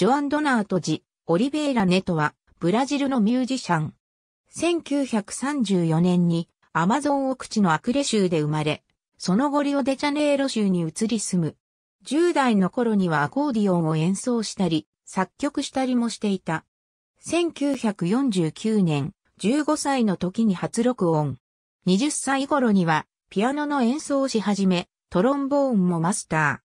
ジョアン・ドナートジ、オリベイラ・ネトは、ブラジルのミュージシャン。1934年に、アマゾン奥地のアクレ州で生まれ、その後リオデジャネイロ州に移り住む。10代の頃にはアコーディオンを演奏したり、作曲したりもしていた。1949年、15歳の時に初録音。20歳頃には、ピアノの演奏をし始め、トロンボーンもマスタ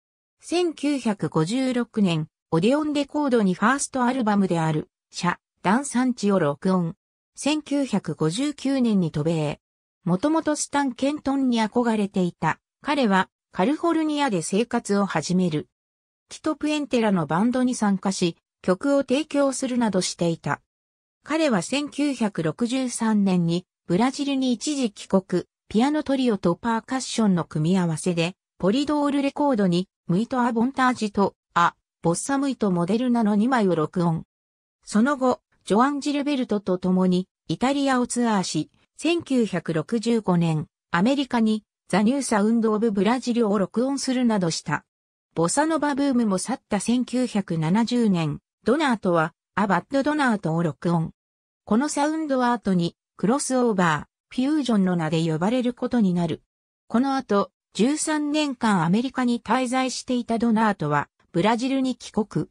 ー。1956年、オデオンレコードにファーストアルバムである、シャ、ダンサンチを録音。1959年に渡米。もともとスタン・ケントンに憧れていた。彼はカルフォルニアで生活を始める。キト・プエンテラのバンドに参加し、曲を提供するなどしていた。彼は1963年にブラジルに一時帰国、ピアノトリオとパーカッションの組み合わせで、ポリドールレコードに、ムイト・ア・ボンタージとボッサムイとモデルナの2枚を録音。その後、ジョアン・ジルベルトと共にイタリアをツアーし、1965年、アメリカにザ・ニューサウンド・オブ・ブラジルを録音するなどした。ボサノバブームも去った1970年、ドナートはアバッド・ドナートを録音。このサウンドアートにクロスオーバー、フュージョンの名で呼ばれることになる。この後、13年間アメリカに滞在していたドナートは、ブラジルに帰国。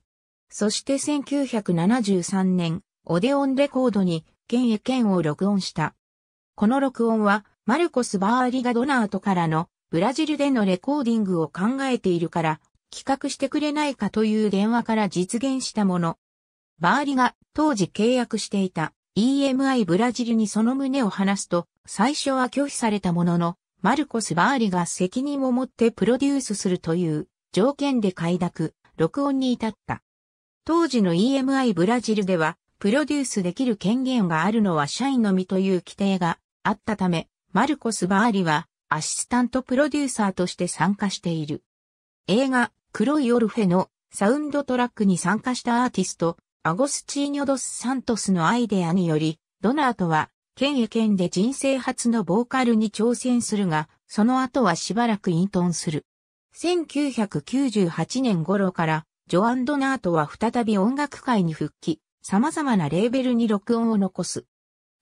そして1973年、オデオンレコードに、剣へ剣を録音した。この録音は、マルコス・バーリがドナートからの、ブラジルでのレコーディングを考えているから、企画してくれないかという電話から実現したもの。バーリが当時契約していた EMI ブラジルにその旨を話すと、最初は拒否されたものの、マルコス・バーリが責任を持ってプロデュースするという条件で快諾、録音に至った。当時の EMI ブラジルでは、プロデュースできる権限があるのは社員のみという規定があったため、マルコス・バーリはアシスタントプロデューサーとして参加している。映画、黒いオルフェのサウンドトラックに参加したアーティスト、アゴスチーニョドス・サントスのアイデアにより、ドナーとは、県へ県で人生初のボーカルに挑戦するが、その後はしばらく隠遁する。1998年頃からジョアン・ドナートは再び音楽界に復帰、様々なレーベルに録音を残す。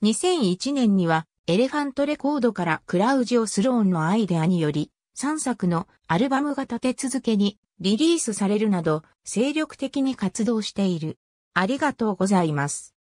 2001年にはエレファントレコードからクラウジオ・スローンのアイデアにより3作のアルバムが立て続けにリリースされるなど精力的に活動している。ありがとうございます。